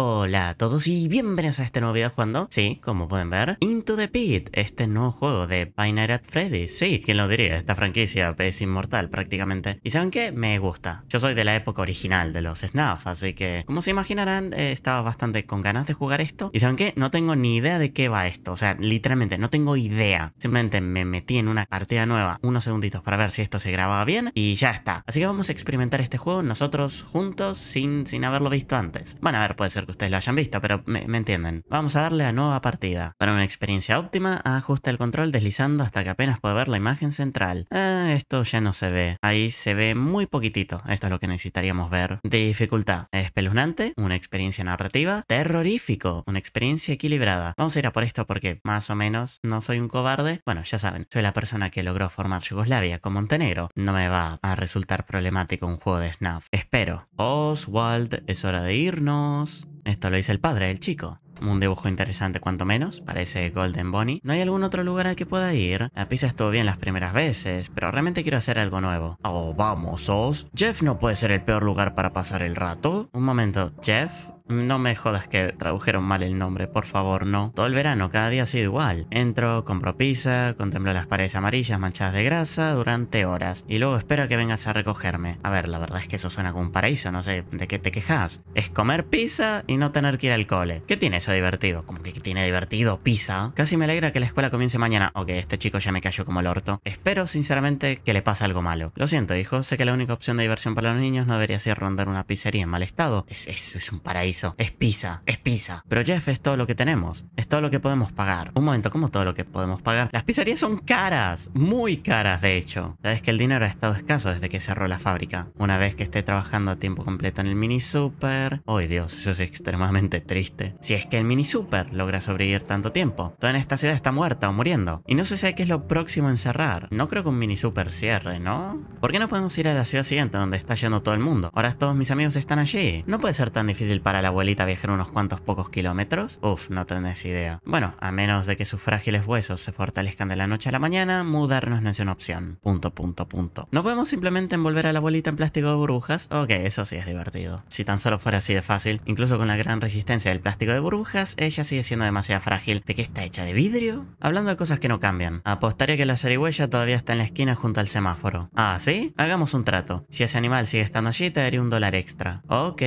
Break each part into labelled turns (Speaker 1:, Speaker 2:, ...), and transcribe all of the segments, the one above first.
Speaker 1: Hola a todos y bienvenidos a este nuevo video jugando, sí, como pueden ver, Into the Pit, este nuevo juego de Binary at Freddy, sí, quién lo diría, esta franquicia es inmortal prácticamente. ¿Y saben qué? Me gusta. Yo soy de la época original de los Snuff, así que, como se imaginarán, eh, estaba bastante con ganas de jugar esto. ¿Y saben qué? No tengo ni idea de qué va esto, o sea, literalmente no tengo idea. Simplemente me metí en una partida nueva, unos segunditos para ver si esto se grababa bien y ya está. Así que vamos a experimentar este juego nosotros juntos sin, sin haberlo visto antes. Van bueno, a ver, puede ser que ustedes lo hayan visto, pero me, entienden. Vamos a darle a nueva partida. Para una experiencia óptima, ajusta el control deslizando hasta que apenas pueda ver la imagen central. Ah, esto ya no se ve. Ahí se ve muy poquitito. Esto es lo que necesitaríamos ver. Dificultad. Espeluznante, una experiencia narrativa. Terrorífico, una experiencia equilibrada. Vamos a ir a por esto porque más o menos no soy un cobarde. Bueno, ya saben, soy la persona que logró formar Yugoslavia con Montenegro. No me va a resultar problemático un juego de SNAP. Espero. Oswald, es hora de irnos. Esto lo hizo el padre del chico. Un dibujo interesante cuanto menos, parece Golden Bonnie. ¿No hay algún otro lugar al que pueda ir? La pizza estuvo bien las primeras veces, pero realmente quiero hacer algo nuevo. Oh, vamos, Oz. Jeff no puede ser el peor lugar para pasar el rato. Un momento, Jeff, no me jodas que tradujeron mal el nombre, por favor, no. Todo el verano, cada día ha sido igual. Entro, compro pizza, contemplo las paredes amarillas manchadas de grasa durante horas y luego espero que vengas a recogerme. A ver, la verdad es que eso suena como un paraíso, no sé, ¿de qué te quejas? Es comer pizza y no tener que ir al cole. ¿Qué tiene eso divertido? ¿Cómo que tiene divertido pizza? Casi me alegra que la escuela comience mañana. Ok, este chico ya me cayó como el orto. Espero sinceramente que le pase algo malo. Lo siento, hijo, sé que la única opción de diversión para los niños no debería ser rondar una pizzería en mal estado. es, es un paraíso es pizza, es pizza. Pero Jeff es todo lo que tenemos, es todo lo que podemos pagar. Un momento, ¿cómo todo lo que podemos pagar? Las pizzerías son caras, muy caras de hecho. Sabes que el dinero ha estado escaso desde que cerró la fábrica. Una vez que esté trabajando a tiempo completo en el mini super... ¡Ay Dios, eso es extremadamente triste! Si es que el mini super logra sobrevivir tanto tiempo. Toda en esta ciudad está muerta o muriendo. Y no se sabe qué es lo próximo en cerrar. No creo que un mini super cierre, ¿no? ¿Por qué no podemos ir a la ciudad siguiente donde está yendo todo el mundo? Ahora todos mis amigos están allí. No puede ser tan difícil para la la abuelita viajar unos cuantos pocos kilómetros? Uf, no tenés idea. Bueno, a menos de que sus frágiles huesos se fortalezcan de la noche a la mañana, mudarnos no es una opción. Punto, punto, punto. ¿No podemos simplemente envolver a la abuelita en plástico de burbujas? Ok, eso sí es divertido. Si tan solo fuera así de fácil, incluso con la gran resistencia del plástico de burbujas, ella sigue siendo demasiado frágil. ¿De qué está hecha? ¿De vidrio? Hablando de cosas que no cambian, apostaría que la zarigüeya todavía está en la esquina junto al semáforo. Ah, ¿sí? Hagamos un trato. Si ese animal sigue estando allí, te daría un dólar extra. Ok.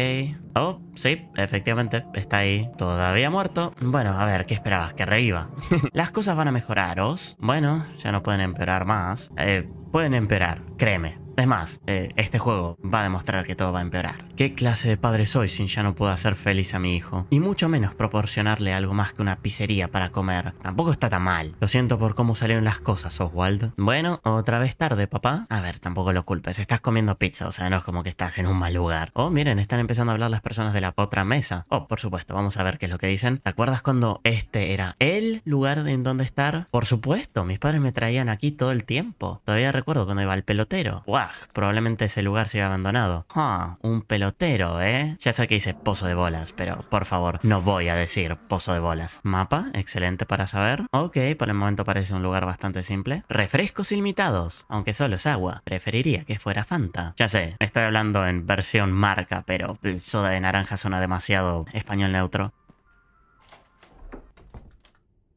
Speaker 1: Oh, sí, efectivamente, está ahí, todavía muerto. Bueno, a ver, ¿qué esperabas? Que reviva. Las cosas van a mejoraros. Bueno, ya no pueden empeorar más. Eh, pueden empeorar, créeme. Es más, eh, este juego va a demostrar que todo va a empeorar. ¿Qué clase de padre soy si ya no puedo hacer feliz a mi hijo? Y mucho menos proporcionarle algo más que una pizzería para comer. Tampoco está tan mal. Lo siento por cómo salieron las cosas, Oswald. Bueno, otra vez tarde, papá. A ver, tampoco lo culpes. Estás comiendo pizza, o sea, no es como que estás en un mal lugar. Oh, miren, están empezando a hablar las personas de la otra mesa. Oh, por supuesto, vamos a ver qué es lo que dicen. ¿Te acuerdas cuando este era el lugar en donde estar? Por supuesto, mis padres me traían aquí todo el tiempo. Todavía recuerdo cuando iba al pelotero. ¡Wow! probablemente ese lugar siga abandonado. Ah, un pelotero, ¿eh? Ya sé que dice pozo de bolas, pero por favor, no voy a decir pozo de bolas. Mapa, excelente para saber. Ok, por el momento parece un lugar bastante simple. Refrescos ilimitados, aunque solo es agua. Preferiría que fuera Fanta. Ya sé, estoy hablando en versión marca, pero el soda de naranja suena demasiado español neutro.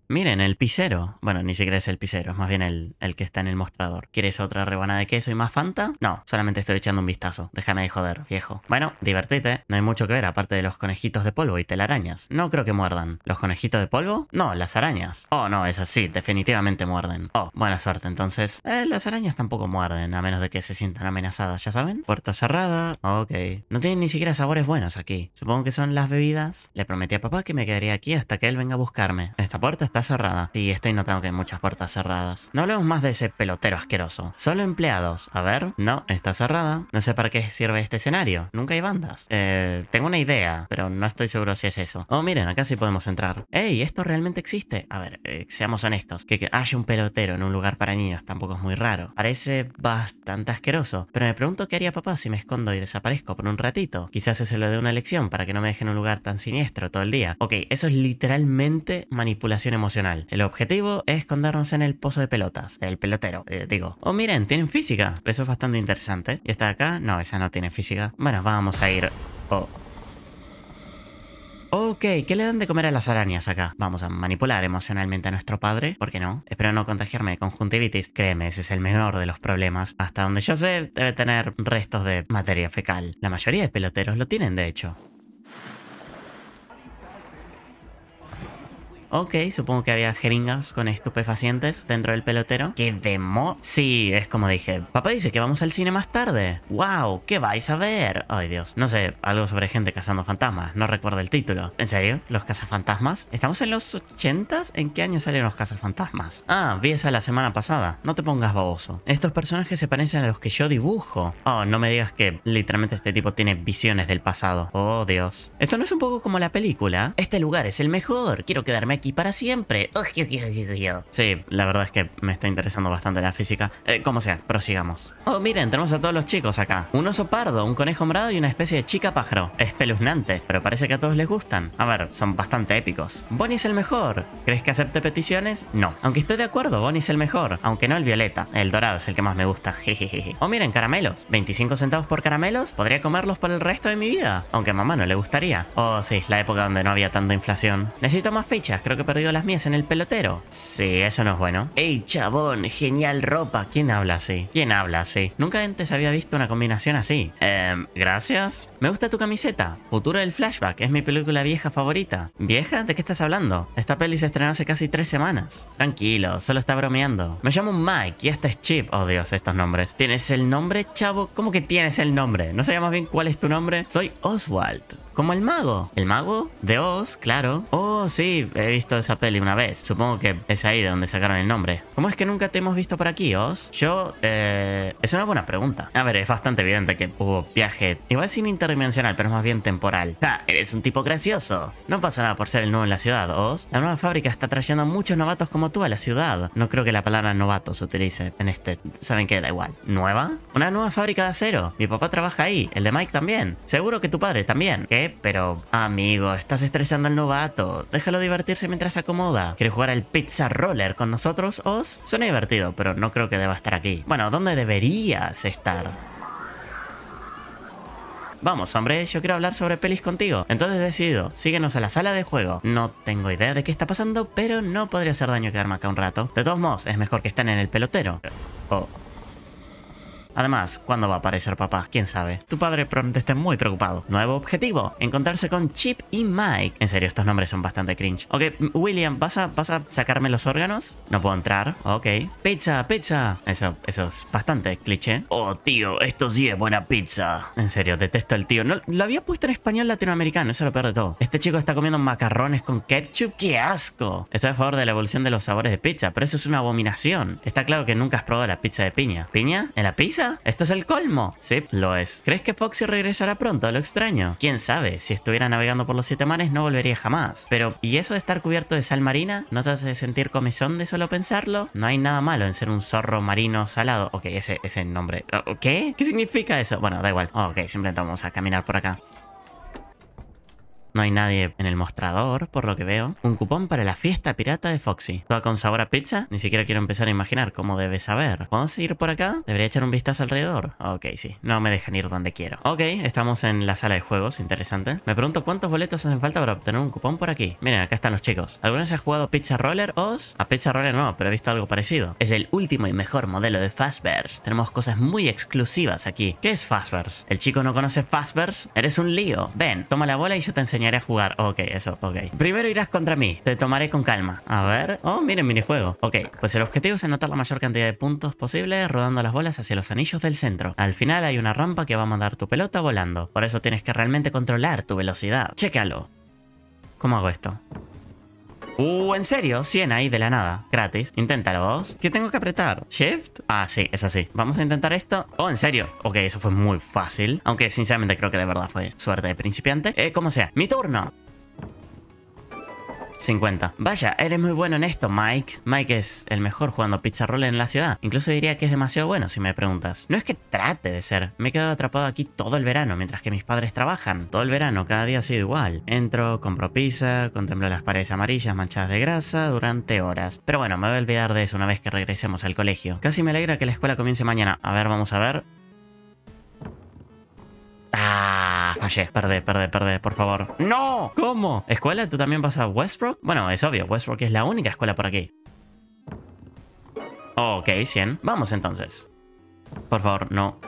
Speaker 1: Miren, el pisero. Bueno, ni siquiera es el pisero, es más bien el, que está en el mostrador. ¿Quieres otra rebanada de queso y más Fanta? No, solamente estoy echando un vistazo. Déjame de joder, viejo. Bueno, divertite. No hay mucho que ver aparte de los conejitos de polvo y telarañas. No creo que muerdan. ¿Los conejitos de polvo? No, las arañas. Oh, no, esas sí, Definitivamente muerden. Oh, buena suerte entonces. Eh, las arañas tampoco muerden, a menos de que se sientan amenazadas, ¿ya saben? Puerta cerrada. Ok. No tienen ni siquiera sabores buenos aquí. Supongo que son las bebidas. Le prometí a papá que me quedaría aquí hasta que él venga a buscarme. Esta puerta está cerrada. Sí, estoy notando que hay muchas puertas cerradas. No hablemos más de ese pelotero asqueroso. Solo empleados. A ver. No, está cerrada. No sé para qué sirve este escenario. Nunca hay bandas. Eh, tengo una idea, pero no estoy seguro si es eso. Oh, miren, acá sí podemos entrar. ¡Ey! ¿Esto realmente existe? A ver, eh, seamos honestos. Que, haya un pelotero en un lugar para niños tampoco es muy raro. Parece bastante asqueroso. Pero me pregunto qué haría papá si me escondo y desaparezco por un ratito. Quizás se lo dé una lección para que no me dejen un lugar tan siniestro todo el día. Ok, eso es literalmente manipulación emocional el objetivo es escondernos en el pozo de pelotas, el pelotero, eh, digo. Oh, miren, tienen física. Eso es bastante interesante. ¿Y esta acá? No, esa no tiene física. Bueno, vamos a ir... Oh. Ok, ¿qué le dan de comer a las arañas acá? Vamos a manipular emocionalmente a nuestro padre, ¿por qué no? Espero no contagiarme de conjuntivitis. Créeme, ese es el menor de los problemas. Hasta donde yo sé, debe tener restos de materia fecal. La mayoría de peloteros lo tienen, de hecho. Ok, supongo que había jeringas con estupefacientes dentro del pelotero. ¿Qué demo? Sí, es como dije. Papá dice que vamos al cine más tarde. ¡Wow! ¿Qué vais a ver? Ay, Dios. No sé, algo sobre gente cazando fantasmas. No recuerdo el título. ¿En serio? ¿Los cazafantasmas? ¿Estamos en los 80 ¿En qué año salen los cazafantasmas? Ah, vi esa la semana pasada. No te pongas baboso. Estos personajes se parecen a los que yo dibujo. Oh, no me digas que literalmente este tipo tiene visiones del pasado. Oh, Dios. Esto no es un poco como la película. Este lugar es el mejor. Quiero quedarme aquí para siempre. Sí, la verdad es que me está interesando bastante la física. Eh, como sea, prosigamos. Oh, miren, tenemos a todos los chicos acá. Un oso pardo, un conejo morado y una especie de chica pájaro. Espeluznante, pero parece que a todos les gustan. A ver, son bastante épicos. Bonnie es el mejor. ¿Crees que acepte peticiones? No. Aunque estoy de acuerdo, Bonnie es el mejor. Aunque no el violeta. El dorado es el que más me gusta. oh, miren, caramelos. 25 centavos por caramelos. Podría comerlos por el resto de mi vida. Aunque a mamá no le gustaría. Oh, sí, la época donde no había tanta inflación. Necesito más fichas. Creo que he perdido las mías en el pelotero. Sí, eso no es bueno. ¡Ey, chabón! ¡Genial ropa! ¿Quién habla así? ¿Quién habla así? Nunca antes había visto una combinación así. Eh, gracias. Me gusta tu camiseta. Futuro del flashback. Es mi película vieja favorita. ¿Vieja? ¿De qué estás hablando? Esta peli se estrenó hace casi tres semanas. Tranquilo, solo está bromeando. Me llamo Mike y este es Chip. Oh, estos nombres. ¿Tienes el nombre, chavo? ¿Cómo que tienes el nombre? ¿No sabía bien cuál es tu nombre? Soy Oswald como el mago. ¿El mago? De Oz, claro. Oh, sí, he visto esa peli una vez. Supongo que es ahí de donde sacaron el nombre. ¿Cómo es que nunca te hemos visto por aquí, Oz? Yo, eh... Es una buena pregunta. A ver, es bastante evidente que hubo viaje, igual sin interdimensional, pero es más bien temporal. ¡Ja! Eres un tipo gracioso. No pasa nada por ser el nuevo en la ciudad, Oz. La nueva fábrica está trayendo muchos novatos como tú a la ciudad. No creo que la palabra novato se utilice en este. ¿Saben qué? Da igual. ¿Nueva? Una nueva fábrica de acero. Mi papá trabaja ahí. El de Mike también. Seguro que tu padre también. ¿Qué? Pero, amigo, estás estresando al novato. Déjalo divertirse mientras se acomoda. ¿Quieres jugar al Pizza Roller con nosotros, Oz? Suena divertido, pero no creo que deba estar aquí. Bueno, ¿dónde deberías estar? Vamos, hombre, yo quiero hablar sobre pelis contigo. Entonces decido, síguenos a la sala de juego. No tengo idea de qué está pasando, pero no podría hacer daño quedarme acá un rato. De todos modos, es mejor que estén en el pelotero. Oh. Además, ¿cuándo va a aparecer papá? ¿Quién sabe? Tu padre pronto esté muy preocupado. Nuevo objetivo, encontrarse con Chip y Mike. En serio, estos nombres son bastante cringe. Ok, William, ¿vas a, a sacarme los órganos? No puedo entrar, ok. Pizza, pizza. Eso, eso es bastante cliché. Oh, tío, esto sí es buena pizza. En serio, detesto al tío. No, lo había puesto en español latinoamericano, eso lo peor de todo. Este chico está comiendo macarrones con ketchup. ¡Qué asco! Estoy a favor de la evolución de los sabores de pizza, pero eso es una abominación. Está claro que nunca has probado la pizza de piña. ¿Piña? ¿En la pizza? Esto es el colmo. Sí, lo es. ¿Crees que Foxy regresará pronto? Lo extraño. Quién sabe, si estuviera navegando por los siete mares no volvería jamás. Pero, ¿y eso de estar cubierto de sal marina? ¿No te hace sentir comezón de solo pensarlo? No hay nada malo en ser un zorro marino salado. Ok, ese, es el nombre. Oh, ¿Qué? ¿Qué significa eso? Bueno, da igual. ok, simplemente vamos a caminar por acá. No hay nadie en el mostrador, por lo que veo. Un cupón para la fiesta pirata de Foxy. ¿Toda con sabor a pizza? Ni siquiera quiero empezar a imaginar cómo debe saber. ¿Podemos ir por acá? ¿Debería echar un vistazo alrededor? Ok, sí. No me dejan ir donde quiero. Ok, estamos en la sala de juegos. Interesante. Me pregunto cuántos boletos hacen falta para obtener un cupón por aquí. Miren, acá están los chicos. ¿Alguna vez has jugado Pizza Roller o? A Pizza Roller no, pero he visto algo parecido. Es el último y mejor modelo de Fastverse. Tenemos cosas muy exclusivas aquí. ¿Qué es Fazbear's? ¿El chico no conoce Fastverse? Eres un lío. Ven, toma la bola y yo te enseño a jugar. Ok, eso, ok. Primero irás contra mí. Te tomaré con calma. A ver. Oh, miren, minijuego. Ok, pues el objetivo es anotar la mayor cantidad de puntos posible rodando las bolas hacia los anillos del centro. Al final hay una rampa que va a mandar tu pelota volando. Por eso tienes que realmente controlar tu velocidad. Chécalo. ¿Cómo hago esto? Uh, ¿en serio? 100 ahí de la nada. Gratis. Inténtalos. ¿Qué tengo que apretar? ¿Shift? Ah, sí, es así. Vamos a intentar esto. Oh, ¿en serio? Ok, eso fue muy fácil. Aunque sinceramente creo que de verdad fue suerte de principiante. Eh, como sea. Mi turno. 50. Vaya, eres muy bueno en esto, Mike. Mike es el mejor jugando pizza roll en la ciudad. Incluso diría que es demasiado bueno si me preguntas. No es que trate de ser. Me he quedado atrapado aquí todo el verano mientras que mis padres trabajan. Todo el verano, cada día ha sido igual. Entro, compro pizza, contemplo las paredes amarillas manchadas de grasa durante horas. Pero bueno, me voy a olvidar de eso una vez que regresemos al colegio. Casi me alegra que la escuela comience mañana. A ver, vamos a ver. Ah, fallé. Perdé, perdé, perdé, por favor. ¡No! ¿Cómo? ¿Escuela? ¿Tú también vas a Westbrook? Bueno, es obvio, Westbrook es la única escuela por aquí. Ok, 100. Vamos entonces. Por favor, no.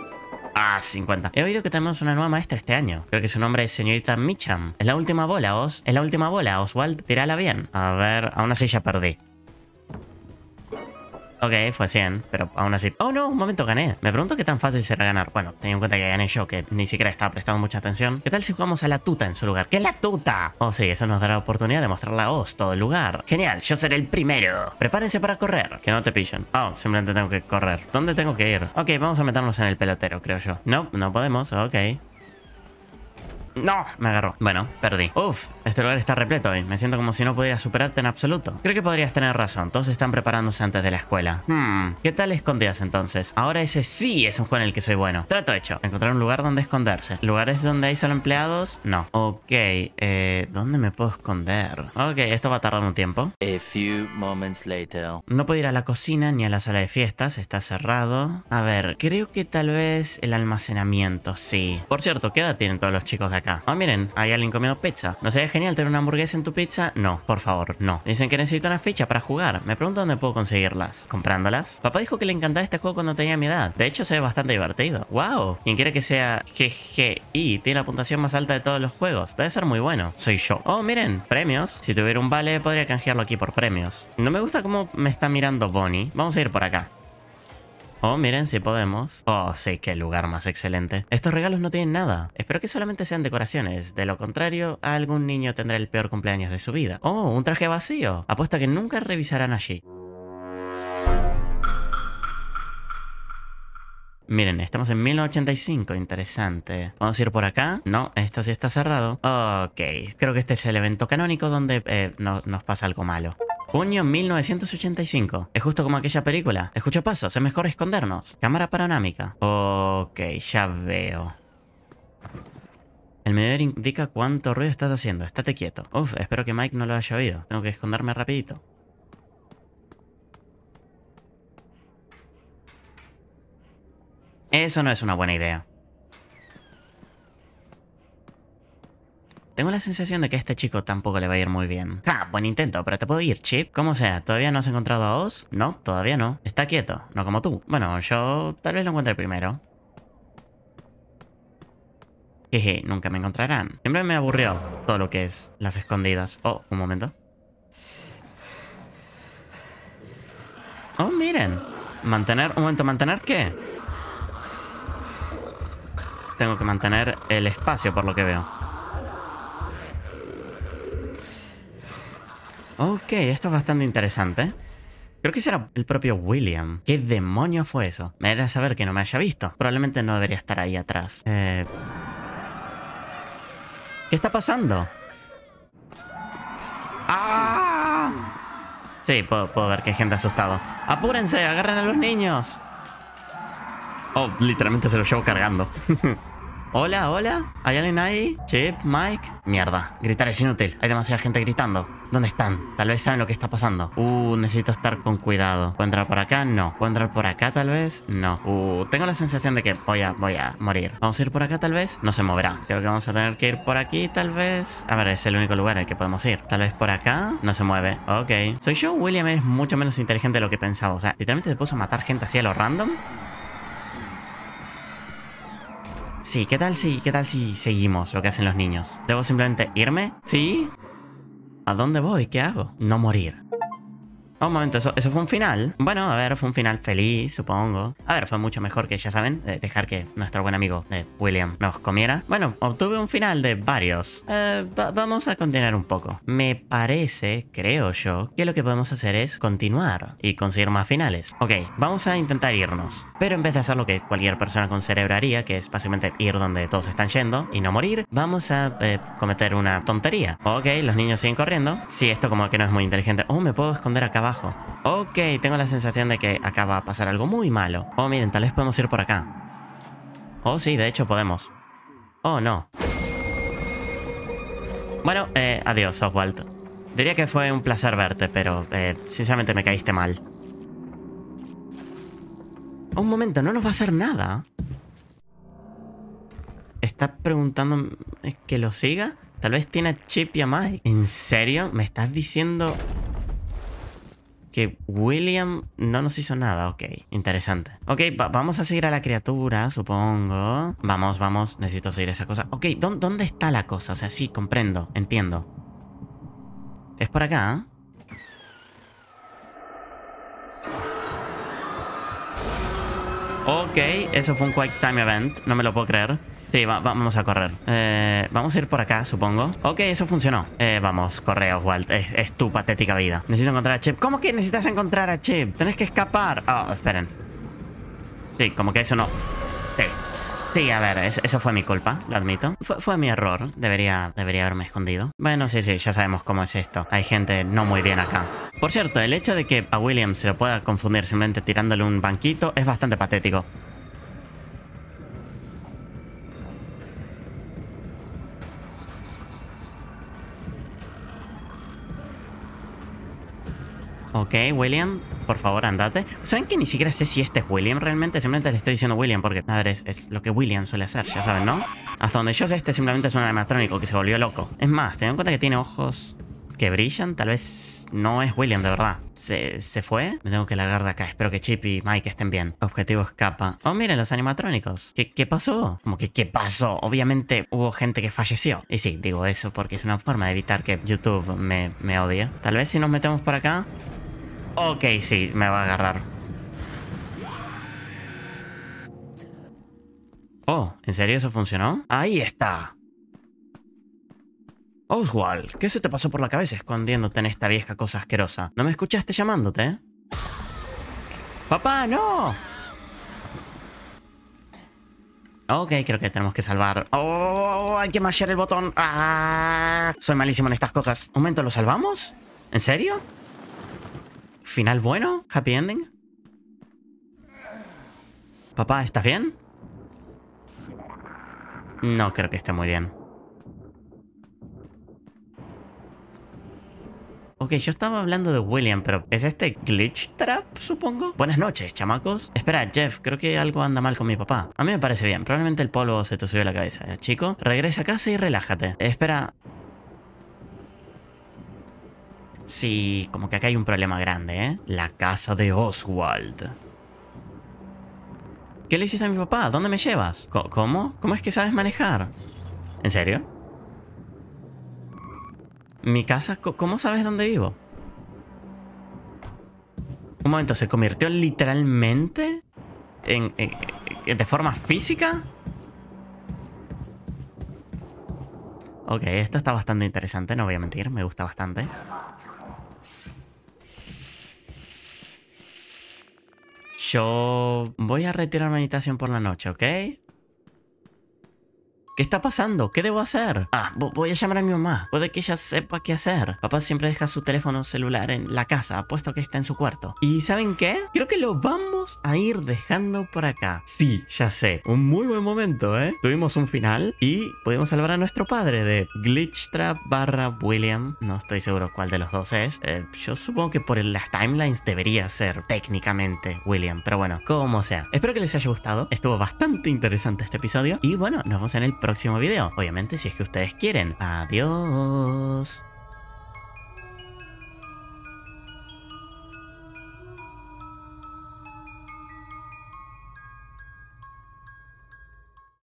Speaker 1: Ah, 50. He oído que tenemos una nueva maestra este año. Creo que su nombre es señorita Mitcham. Es la última bola, Os. Es la última bola, Oswald. Tirala bien. A ver, aún así ya perdí. Ok, fue 100, pero aún así... ¡Oh, no! Un momento, gané. Me pregunto qué tan fácil será ganar. Bueno, teniendo en cuenta que gané yo, que ni siquiera estaba prestando mucha atención. ¿Qué tal si jugamos a la tuta en su lugar? ¿Qué es la tuta? Oh, sí, eso nos dará la oportunidad de mostrarla a vos, todo el lugar. Genial, yo seré el primero. Prepárense para correr. Que no te pillen. Oh, simplemente tengo que correr. ¿Dónde tengo que ir? Ok, vamos a meternos en el pelotero, creo yo. No, no podemos. Ok. ¡No! Me agarró. Bueno, perdí. Uf, este lugar está repleto hoy. Me siento como si no pudiera superarte en absoluto. Creo que podrías tener razón. Todos están preparándose antes de la escuela. Hmm. ¿Qué tal escondidas entonces? Ahora ese sí es un juego en el que soy bueno. Trato hecho. Encontrar un lugar donde esconderse. ¿Lugares donde hay solo empleados? No. Ok. Eh, ¿Dónde me puedo esconder? Ok, esto va a tardar un tiempo. A few moments later. No puedo ir a la cocina ni a la sala de fiestas. Está cerrado. A ver, creo que tal vez el almacenamiento, sí. Por cierto, ¿qué edad tienen todos los chicos de aquí? Oh, miren, hay alguien comiendo pizza. ¿No sería genial tener una hamburguesa en tu pizza? No, por favor, no. Dicen que necesito una ficha para jugar. Me pregunto dónde puedo conseguirlas. ¿Comprándolas? Papá dijo que le encantaba este juego cuando tenía mi edad. De hecho, se ve bastante divertido. ¡Wow! Quien quiere que sea GGI tiene la puntuación más alta de todos los juegos. Debe ser muy bueno. Soy yo. Oh, miren, premios. Si tuviera un vale, podría canjearlo aquí por premios. No me gusta cómo me está mirando Bonnie. Vamos a ir por acá. Oh, miren si podemos. Oh, sí, qué lugar más excelente. Estos regalos no tienen nada. Espero que solamente sean decoraciones. De lo contrario, algún niño tendrá el peor cumpleaños de su vida. Oh, un traje vacío. Apuesta que nunca revisarán allí. Miren, estamos en 1985, interesante. Vamos a ir por acá. No, esto sí está cerrado. Ok, creo que este es el evento canónico donde eh, nos pasa algo malo. Junio 1985. Es justo como aquella película. Escucho pasos, es mejor escondernos. Cámara panorámica. Ok, ya veo. El medidor indica cuánto ruido estás haciendo. Estate quieto. Uf, espero que Mike no lo haya oído. Tengo que esconderme rapidito. Eso no es una buena idea. Tengo la sensación de que a este chico tampoco le va a ir muy bien. Ja, buen intento, pero te puedo ir, Chip. ¿Cómo sea, ¿todavía no has encontrado a Oz? No, todavía no. Está quieto, no como tú. Bueno, yo tal vez lo encuentre primero. Jeje, nunca me encontrarán. Siempre me aburrió todo lo que es las escondidas. Oh, un momento. Oh, miren. Mantener, un momento, ¿mantener qué? Tengo que mantener el espacio por lo que veo. Ok, esto es bastante interesante. Creo que será el propio William. ¿Qué demonio fue eso? Me era saber que no me haya visto. Probablemente no debería estar ahí atrás. Eh, ¿Qué está pasando? ¡Ah! Sí, puedo, puedo ver que hay gente asustada. ¡Apúrense! ¡Agarren a los niños! Oh, literalmente se los llevo cargando. hola, hola. ¿Hay alguien ahí? Chip, Mike. Mierda. Gritar es inútil. Hay demasiada gente gritando. ¿Dónde están? Tal vez saben lo que está pasando. Uh, necesito estar con cuidado. ¿Puedo entrar por acá? No. ¿Puedo entrar por acá tal vez? No. Uh, tengo la sensación de que voy a, voy a morir. ¿Vamos a ir por acá tal vez? No se moverá. Creo que vamos a tener que ir por aquí tal vez. A ver, es el único lugar al que podemos ir. Tal vez por acá. No se mueve. Ok. Soy yo, William es mucho menos inteligente de lo que pensaba. O sea, literalmente se puso a matar gente así a lo random. Sí, ¿qué tal si, qué tal si seguimos lo que hacen los niños? ¿Debo simplemente irme? ¿Sí? ¿A dónde voy? ¿Qué hago? No morir un momento, ¿eso, ¿eso, fue un final? Bueno, a ver, fue un final feliz, supongo. A ver, fue mucho mejor que, ya saben, dejar que nuestro buen amigo eh, William nos comiera. Bueno, obtuve un final de varios. Eh, vamos a continuar un poco. Me parece, creo yo, que lo que podemos hacer es continuar y conseguir más finales. Ok, vamos a intentar irnos. Pero en vez de hacer lo que cualquier persona con cerebro haría, que es básicamente ir donde todos están yendo y no morir, vamos a eh, cometer una tontería. Ok, los niños siguen corriendo. Sí, esto como que no es muy inteligente. Oh, me puedo esconder acá Ok, tengo la sensación de que acaba a pasar algo muy malo. Oh, miren, tal vez podemos ir por acá. Oh, sí, de hecho podemos. Oh, no. Bueno, eh, adiós, Oswald. Diría que fue un placer verte, pero eh, sinceramente me caíste mal. Un momento, no nos va a hacer nada. ¿Estás preguntando que lo siga? Tal vez tiene chipia Chip y a ¿En serio? ¿Me estás diciendo que William no nos hizo nada. Ok, interesante. Ok, vamos a seguir a la criatura, supongo. Vamos, vamos, necesito seguir esa cosa. Ok, ¿dónde está la cosa? O sea, sí, comprendo, entiendo. Es por acá, ¿eh? Ok, eso fue un Quick Time Event, no me lo puedo creer. Sí, vamos a correr. Eh, vamos a ir por acá, supongo. Ok, eso funcionó. Eh, vamos, correos, Walt. Es, tu patética vida. Necesito encontrar a Chip. ¿Cómo que necesitas encontrar a Chip? Tenés que escapar. Oh, esperen. Sí, como que eso no... Sí. Sí, a ver, eso fue mi culpa, lo admito. Fue, mi error. Debería, debería haberme escondido. Bueno, sí, sí, ya sabemos cómo es esto. Hay gente no muy bien acá. Por cierto, el hecho de que a William se lo pueda confundir simplemente tirándole un banquito es bastante patético. Ok, William, por favor, andate. ¿Saben que ni siquiera sé si este es William realmente? Simplemente le estoy diciendo William porque, madre, es, lo que William suele hacer, ya saben, ¿no? Hasta donde yo sé, este simplemente es un animatrónico que se volvió loco. Es más, teniendo en cuenta que tiene ojos que brillan, tal vez no es William de verdad. ¿Se, ¿Se, fue? Me tengo que largar de acá. Espero que Chip y Mike estén bien. Objetivo escapa. Oh, miren, los animatrónicos. ¿Qué, pasó? Como que, ¿qué pasó? Obviamente hubo gente que falleció. Y sí, digo eso porque es una forma de evitar que YouTube me, me odie. Tal vez si nos metemos por acá, Ok, sí, me va a agarrar. Oh, ¿en serio eso funcionó? Ahí está. Oswald, ¿qué se te pasó por la cabeza escondiéndote en esta vieja cosa asquerosa? ¿No me escuchaste llamándote? ¡Papá, no! Ok, creo que tenemos que salvar. ¡Oh! oh hay que machar el botón. Ah, soy malísimo en estas cosas. ¿Un momento, ¿lo salvamos? ¿En serio? ¿Final bueno? ¿Happy ending? Papá, ¿estás bien? No creo que esté muy bien. Ok, yo estaba hablando de William, pero ¿es este glitch trap, supongo? Buenas noches, chamacos. Espera, Jeff, creo que algo anda mal con mi papá. A mí me parece bien, probablemente el polvo se te subió a la cabeza. Eh, chico, regresa a casa y relájate. Espera, Sí, como que acá hay un problema grande, ¿eh? La casa de Oswald. ¿Qué le hiciste a mi papá? ¿Dónde me llevas? ¿Cómo? ¿Cómo es que sabes manejar? ¿En serio? ¿Mi casa? ¿Cómo sabes dónde vivo? Un momento, ¿se convirtió literalmente? en, ¿De forma física? Ok, esto está bastante interesante, no voy a mentir, me gusta bastante. Yo voy a retirar habitación por la noche, ¿ok? ¿Qué está pasando? ¿Qué debo hacer? Ah, voy a llamar a mi mamá. Puede que ella sepa qué hacer. Papá siempre deja su teléfono celular en la casa, Apuesto que está en su cuarto. ¿Y saben qué? Creo que lo vamos a ir dejando por acá. Sí, ya sé. Un muy buen momento, ¿eh? Tuvimos un final y pudimos salvar a nuestro padre de Glitchtrap barra William. No estoy seguro cuál de los dos es. Eh, yo supongo que por las timelines debería ser técnicamente William. Pero bueno, como sea. Espero que les haya gustado. Estuvo bastante interesante este episodio. Y bueno, nos vemos en el próximo próximo video. Obviamente si es que ustedes quieren. Adiós.